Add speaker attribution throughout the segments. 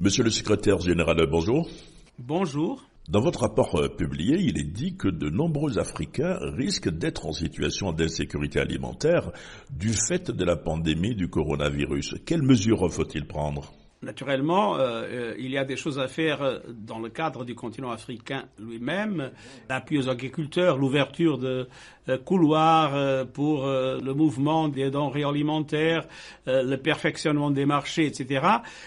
Speaker 1: Monsieur le secrétaire général, bonjour. Bonjour. Dans votre rapport euh, publié, il est dit que de nombreux Africains risquent d'être en situation d'insécurité alimentaire du fait de la pandémie du coronavirus. Quelles mesures faut-il prendre
Speaker 2: Naturellement, euh, euh, il y a des choses à faire dans le cadre du continent africain lui-même. L'appui aux agriculteurs, l'ouverture de euh, couloir euh, pour euh, le mouvement des denrées alimentaires, le perfectionnement des marchés, etc.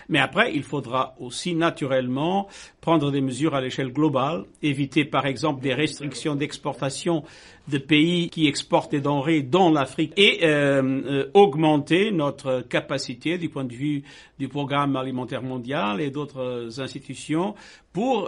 Speaker 2: Mais après, il faudra aussi naturellement prendre des mesures à l'échelle globale, éviter par exemple des restrictions d'exportation de pays qui exportent des denrées dans l'Afrique et augmenter notre capacité du point de vue du programme alimentaire mondial et d'autres institutions pour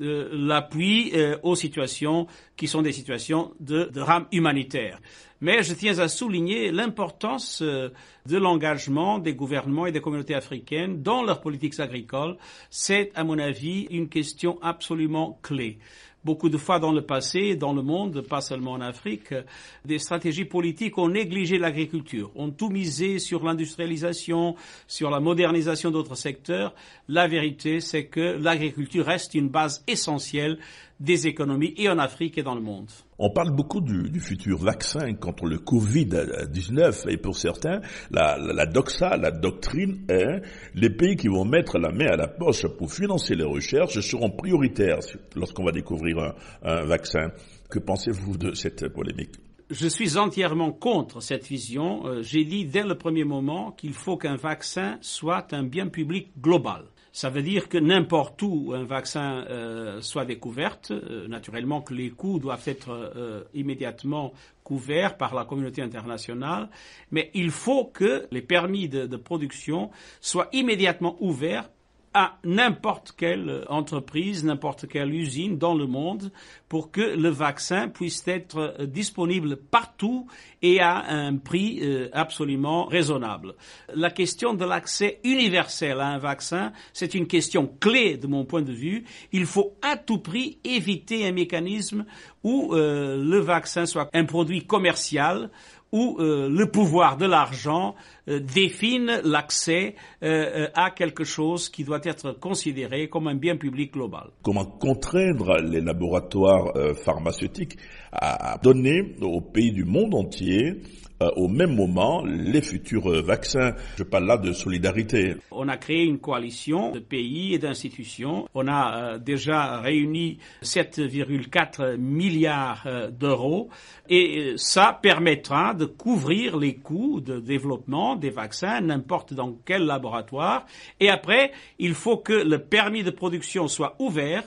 Speaker 2: l'appui aux situations qui sont des situations de drame humanitaire. Mais je tiens à souligner l'importance euh, de l'engagement des gouvernements et des communautés africaines dans leurs politiques agricoles. C'est, à mon avis, une question absolument clé beaucoup de fois dans le passé, dans le monde, pas seulement en Afrique, euh, des stratégies politiques ont négligé l'agriculture, ont tout misé sur l'industrialisation, sur la modernisation d'autres secteurs. La vérité, c'est que l'agriculture reste une base essentielle des économies et en Afrique et dans le monde.
Speaker 1: On parle beaucoup du, futur vaccin contre le Covid-19 et pour certains, la, doxa, la doctrine est les pays qui vont mettre la main à la poche pour financer les recherches seront prioritaires lorsqu'on va découvrir un vaccin. Que pensez-vous de cette polémique
Speaker 2: je suis entièrement contre cette vision. Euh, j'ai dit dès le premier moment qu'il faut qu'un vaccin soit un bien public global. Ça veut dire que n'importe où un vaccin euh, soit découvert, euh, naturellement que les coûts doivent être euh, immédiatement couverts par la communauté internationale, mais il faut que les permis de production soient immédiatement ouverts à n'importe quelle entreprise, n'importe quelle usine dans le monde pour que le vaccin puisse être euh, disponible partout et à un prix euh, absolument raisonnable. La question de l'accès universel à un vaccin, c'est une question clé de mon point de vue. Il faut à tout prix éviter un mécanisme où euh, le vaccin soit un produit commercial où euh, le pouvoir de l'argent euh, défine définit l'accès euh, à quelque chose qui doit être considéré comme un bien public global.
Speaker 1: Comment contraindre les laboratoires pharmaceutiques à donner aux pays du monde entier euh, au même moment les futurs euh, vaccins. Je parle là de solidarité.
Speaker 2: On a créé une coalition de pays et d'institutions. On a euh, déjà réuni 7,4 milliards d'euros et ça permettra de couvrir les coûts de développement des vaccins, n'importe dans quel laboratoire. Et après, il faut que le permis de production soit ouvert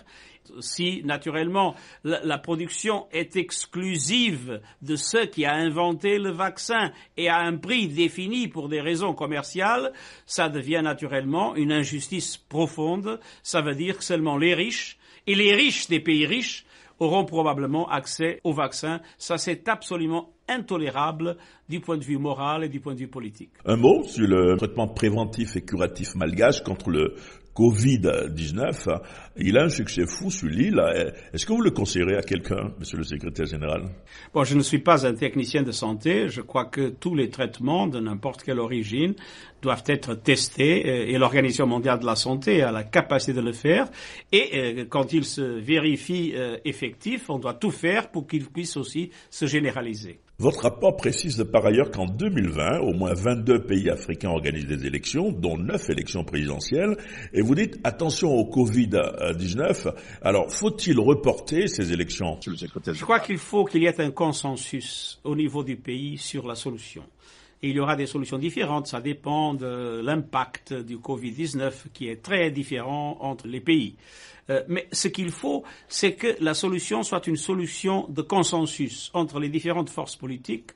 Speaker 2: si naturellement la, production est exclusive de ceux qui a inventé le vaccin et à un prix défini pour des raisons commerciales, ça devient naturellement une injustice profonde. Ça veut dire que seulement les riches et les riches des pays riches auront probablement accès au vaccin. Ça, c'est absolument intolérable du point de vue moral et du point de vue politique.
Speaker 1: Un mot sur le traitement préventif et curatif malgache contre le Covid-19. Il a un succès fou sur l'île. Est-ce que vous le conseillerez à quelqu'un, monsieur le secrétaire général
Speaker 2: Bon, je ne suis pas un technicien de santé. Je crois que tous les traitements de n'importe quelle origine doivent être testés euh, et l'Organisation mondiale de la santé a la capacité de le faire. Et euh, quand il se vérifie euh, effectif, on doit tout faire pour qu'ils puisse aussi se généraliser.
Speaker 1: Votre rapport précise par ailleurs qu'en 2020, au moins 22 pays africains organisent des élections, dont 9 élections présidentielles, et vous dites attention au Covid-19. Alors, faut-il reporter ces élections Je
Speaker 2: crois qu'il faut qu'il y ait un consensus au niveau du pays sur la solution. Et il y aura des solutions différentes. Ça dépend de l'impact du Covid-19 qui est très différent entre les pays. Euh, mais ce qu'il faut, c'est que la solution soit une solution de consensus entre les différentes forces politiques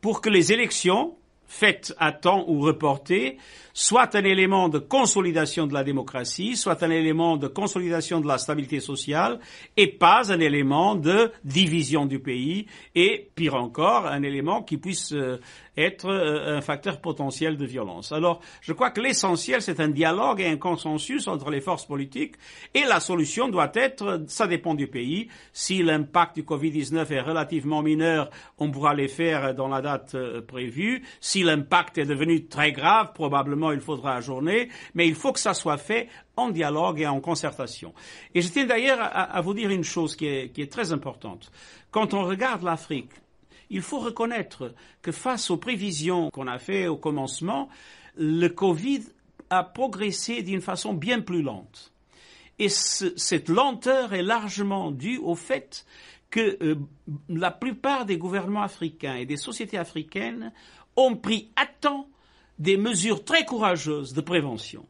Speaker 2: pour que les élections, faites à temps ou reportées, soient un élément de consolidation de la démocratie, soit un élément de consolidation de la stabilité sociale, et pas un élément de division du pays, et pire encore, un élément qui puisse euh, être euh, un facteur potentiel de violence. Alors, je crois que l'essentiel, c'est un dialogue et un consensus entre les forces politiques et la solution doit être, ça dépend du pays. Si l'impact du Covid-19 est relativement mineur, on pourra les faire dans la date euh, prévue. Si l'impact est devenu très grave, probablement il faudra ajourner, mais il faut que ça soit fait en dialogue et en concertation. Et je tiens d'ailleurs à, vous dire une chose qui est très importante. Quand on regarde l'Afrique, il faut reconnaître que face aux prévisions qu'on a faites au commencement, le Covid a progressé d'une façon bien plus lente. Et cette lenteur est largement due au fait que euh, la plupart des gouvernements africains et des sociétés africaines ont pris à temps des mesures très courageuses de prévention,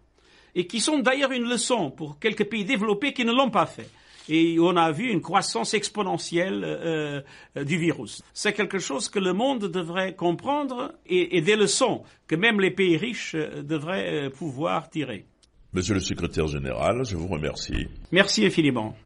Speaker 2: et qui sont d'ailleurs une leçon pour quelques pays développés qui ne l'ont pas fait et on a vu une croissance exponentielle euh, euh, du virus. C'est quelque chose que le monde devrait comprendre et, et des leçons que même les pays riches euh, devraient pouvoir tirer.
Speaker 1: Monsieur le secrétaire général, je vous remercie.
Speaker 2: Merci infiniment.